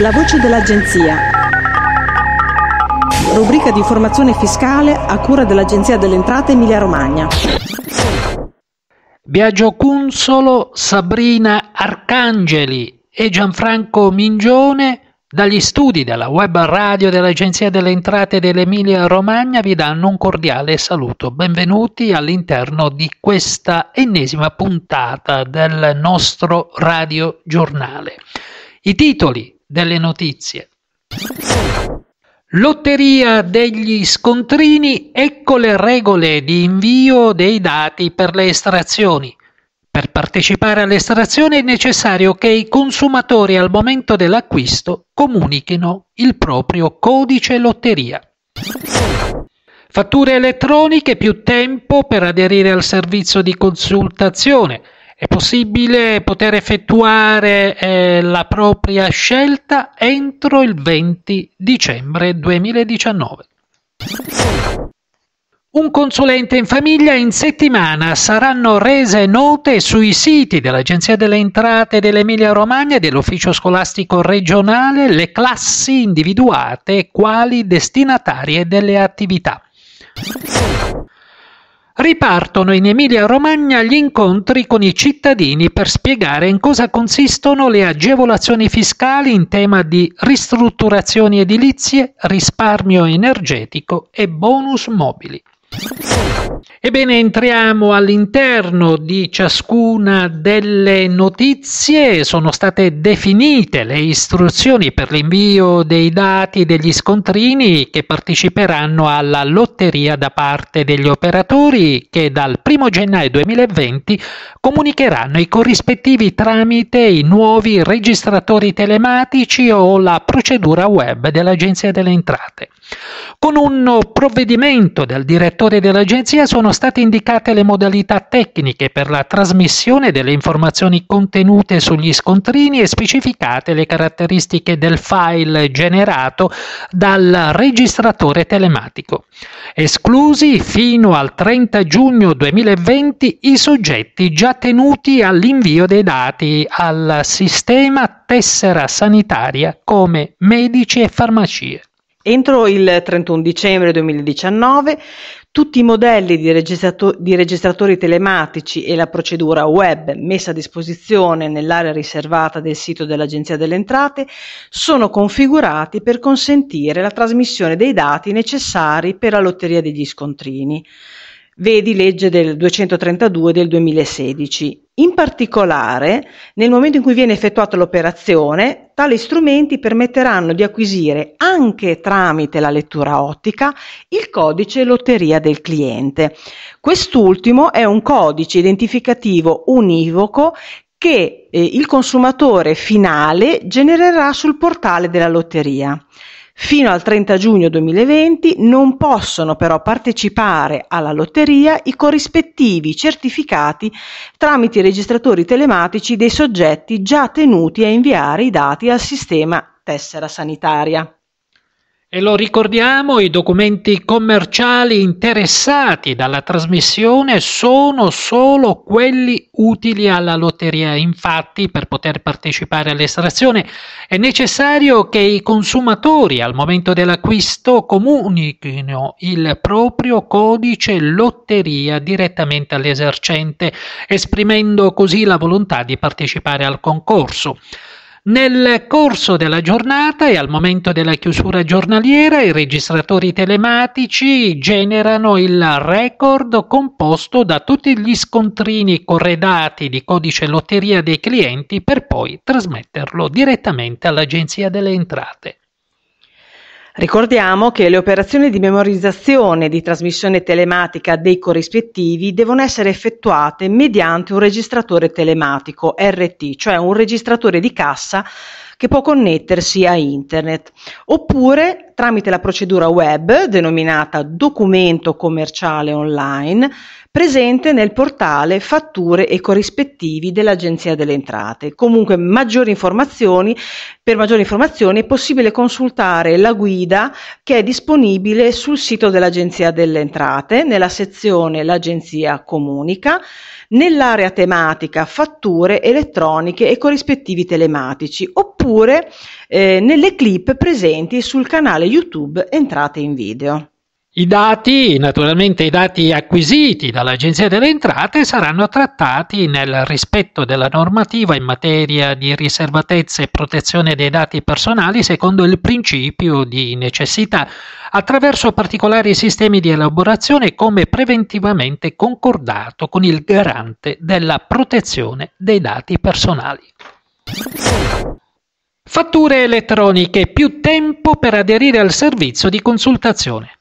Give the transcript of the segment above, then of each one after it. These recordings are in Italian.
La voce dell'Agenzia. Rubrica di informazione fiscale a cura dell'Agenzia delle Entrate Emilia-Romagna. Biagio Cunsolo, Sabrina Arcangeli e Gianfranco Mingione dagli studi della web radio dell'Agenzia delle Entrate dell'Emilia Romagna vi danno un cordiale saluto. Benvenuti all'interno di questa ennesima puntata del nostro radiogiornale. I titoli delle notizie. Lotteria degli scontrini, ecco le regole di invio dei dati per le estrazioni. Per partecipare all'estrazione è necessario che i consumatori al momento dell'acquisto comunichino il proprio codice lotteria. Fatture elettroniche, più tempo per aderire al servizio di consultazione. È possibile poter effettuare eh, la propria scelta entro il 20 dicembre 2019. Un consulente in famiglia in settimana saranno rese note sui siti dell'Agenzia delle Entrate dell'Emilia Romagna e dell'Ufficio Scolastico Regionale le classi individuate quali destinatarie delle attività. Ripartono in Emilia-Romagna gli incontri con i cittadini per spiegare in cosa consistono le agevolazioni fiscali in tema di ristrutturazioni edilizie, risparmio energetico e bonus mobili. Ebbene, entriamo all'interno di ciascuna delle notizie. Sono state definite le istruzioni per l'invio dei dati degli scontrini che parteciperanno alla lotteria da parte degli operatori che dal 1 gennaio 2020 comunicheranno i corrispettivi tramite i nuovi registratori telematici o la procedura web dell'Agenzia delle Entrate. Con un provvedimento del direttore dell'Agenzia sono state indicate le modalità tecniche per la trasmissione delle informazioni contenute sugli scontrini e specificate le caratteristiche del file generato dal registratore telematico, esclusi fino al 30 giugno 2020 i soggetti già tenuti all'invio dei dati al sistema tessera sanitaria come medici e farmacie. Entro il 31 dicembre 2019 tutti i modelli di, registrato- di, registratori telematici e la procedura web messa a disposizione nell'area riservata del sito dell'Agenzia delle Entrate sono configurati per consentire la trasmissione dei dati necessari per la lotteria degli scontrini vedi legge del 232 del 2016. In particolare, nel momento in cui viene effettuata l'operazione, tali strumenti permetteranno di acquisire anche tramite la lettura ottica il codice lotteria del cliente. Quest'ultimo è un codice identificativo univoco che eh, il consumatore finale genererà sul portale della lotteria. Fino al 30 giugno 2020 non possono però partecipare alla lotteria i corrispettivi certificati tramite i registratori telematici dei soggetti già tenuti a inviare i dati al sistema tessera sanitaria. E lo ricordiamo, i documenti commerciali interessati dalla trasmissione sono solo quelli utili alla lotteria. Infatti, per poter partecipare all'estrazione è necessario che i consumatori al momento dell'acquisto comunichino il proprio codice lotteria direttamente all'esercente, esprimendo così la volontà di partecipare al concorso. Nel corso della giornata e al momento della chiusura giornaliera i registratori telematici generano il record composto da tutti gli scontrini corredati di codice lotteria dei clienti per poi trasmetterlo direttamente all'Agenzia delle Entrate. Ricordiamo che le operazioni di memorizzazione e di trasmissione telematica dei corrispettivi devono essere effettuate mediante un registratore telematico RT, cioè un registratore di cassa che può connettersi a internet, oppure tramite la procedura web denominata documento commerciale online presente nel portale fatture e corrispettivi dell'Agenzia delle Entrate. Comunque maggiori informazioni, per maggiori informazioni è possibile consultare la guida che è disponibile sul sito dell'Agenzia delle Entrate nella sezione L'Agenzia comunica, nell'area tematica fatture elettroniche e corrispettivi telematici oppure eh, nelle clip presenti sul canale YouTube Entrate in Video. I dati, naturalmente i dati acquisiti dall'Agenzia delle Entrate saranno trattati nel rispetto della normativa in materia di riservatezza e protezione dei dati personali secondo il principio di necessità, attraverso particolari sistemi di elaborazione come preventivamente concordato con il garante della protezione dei dati personali. Fatture elettroniche, più tempo per aderire al servizio di consultazione.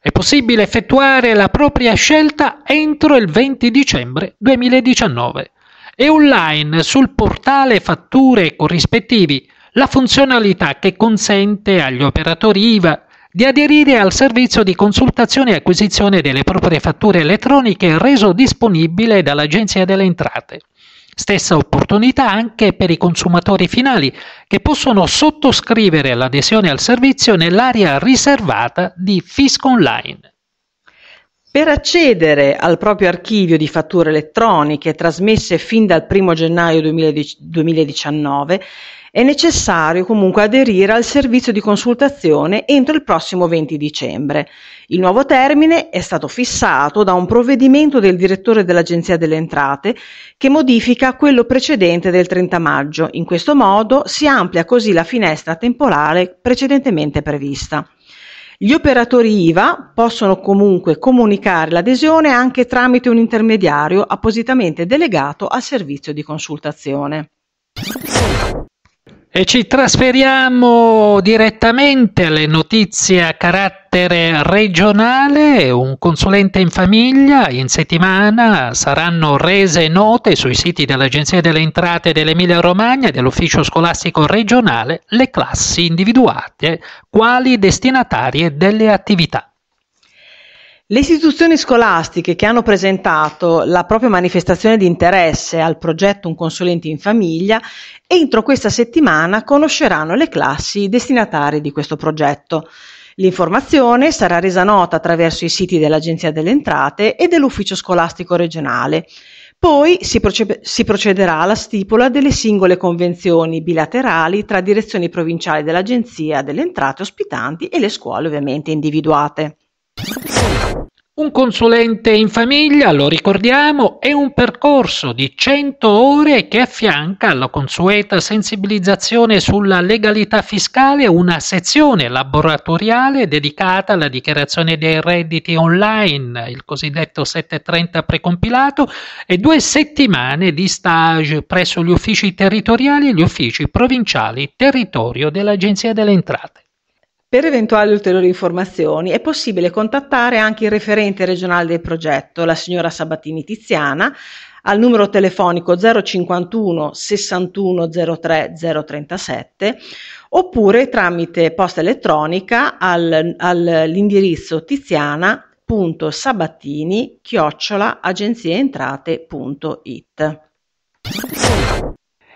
È possibile effettuare la propria scelta entro il 20 dicembre 2019. e online sul portale fatture corrispettivi la funzionalità che consente agli operatori IVA di aderire al servizio di consultazione e acquisizione delle proprie fatture elettroniche reso disponibile dall'Agenzia delle Entrate. Stessa opportunità anche per i consumatori finali che possono sottoscrivere l'adesione al servizio nell'area riservata di Fisco Online. Per accedere al proprio archivio di fatture elettroniche trasmesse fin dal 1 gennaio 2019, è necessario comunque aderire al servizio di consultazione entro il prossimo 20 dicembre. Il nuovo termine è stato fissato da un provvedimento del direttore dell'Agenzia delle Entrate che modifica quello precedente del 30 maggio. In questo modo si amplia così la finestra temporale precedentemente prevista. Gli operatori IVA possono comunque comunicare l'adesione anche tramite un intermediario appositamente delegato al servizio di consultazione. E ci trasferiamo direttamente alle notizie a carattere regionale. Un consulente in famiglia in settimana saranno rese note sui siti dell'Agenzia delle Entrate dell'Emilia Romagna e dell'Ufficio Scolastico Regionale le classi individuate quali destinatarie delle attività. Le istituzioni scolastiche che hanno presentato la propria manifestazione di interesse al progetto Un consulente in famiglia entro questa settimana conosceranno le classi destinatari di questo progetto. L'informazione sarà resa nota attraverso i siti dell'Agenzia delle Entrate e dell'Ufficio Scolastico Regionale. Poi si, proce- si, procederà alla stipula delle singole convenzioni bilaterali tra direzioni provinciali dell'Agenzia delle Entrate ospitanti e le scuole ovviamente individuate. Un consulente in famiglia, lo ricordiamo, è un percorso di 100 ore che affianca alla consueta sensibilizzazione sulla legalità fiscale una sezione laboratoriale dedicata alla dichiarazione dei redditi online, il cosiddetto 730 precompilato, e due settimane di stage presso gli uffici territoriali e gli uffici provinciali territorio dell'Agenzia delle Entrate. Per eventuali ulteriori informazioni è possibile contattare anche il referente regionale del progetto, la signora Sabatini Tiziana, al numero telefonico 051 61 03 037 oppure tramite posta elettronica al, all'indirizzo tizianasabattini agenzieentrateit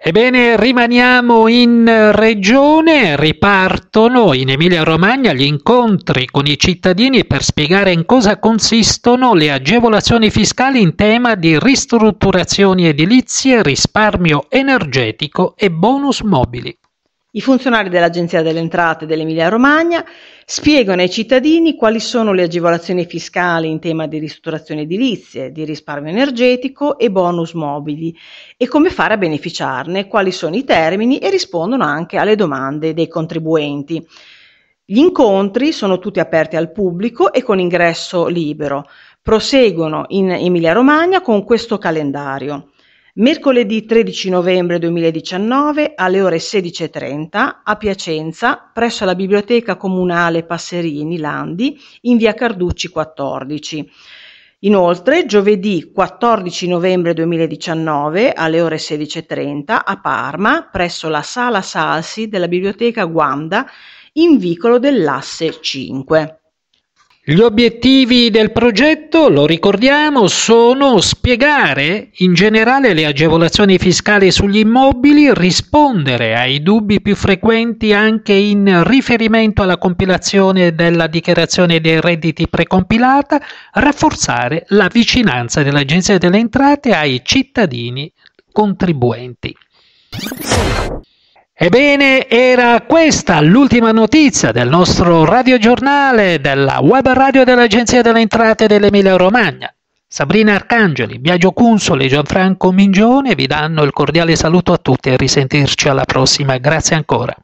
Ebbene, rimaniamo in regione, ripartono in Emilia-Romagna gli incontri con i cittadini per spiegare in cosa consistono le agevolazioni fiscali in tema di ristrutturazioni edilizie, risparmio energetico e bonus mobili. I funzionari dell'Agenzia delle Entrate dell'Emilia-Romagna spiegano ai cittadini quali sono le agevolazioni fiscali in tema di ristrutturazione edilizie, di risparmio energetico e bonus mobili e come fare a beneficiarne, quali sono i termini e rispondono anche alle domande dei contribuenti. Gli incontri sono tutti aperti al pubblico e con ingresso libero. Proseguono in Emilia-Romagna con questo calendario. Mercoledì 13 novembre 2019 alle ore 16.30 a Piacenza presso la Biblioteca Comunale Passerini Landi in via Carducci 14. Inoltre, giovedì 14 novembre 2019 alle ore 16.30 a Parma, presso la Sala Salsi della Biblioteca Guanda, in vicolo dell'Asse 5. Gli obiettivi del progetto, lo ricordiamo, sono spiegare in generale le agevolazioni fiscali sugli immobili, rispondere ai dubbi più frequenti anche in riferimento alla compilazione della dichiarazione dei redditi precompilata, rafforzare la vicinanza dell'Agenzia delle Entrate ai cittadini contribuenti. Ebbene, era questa l'ultima notizia del nostro radiogiornale della web radio dell'Agenzia delle Entrate dell'Emilia Romagna. Sabrina Arcangeli, Biagio Cunsoli e Gianfranco Mingione vi danno il cordiale saluto a tutti e risentirci alla prossima. Grazie ancora.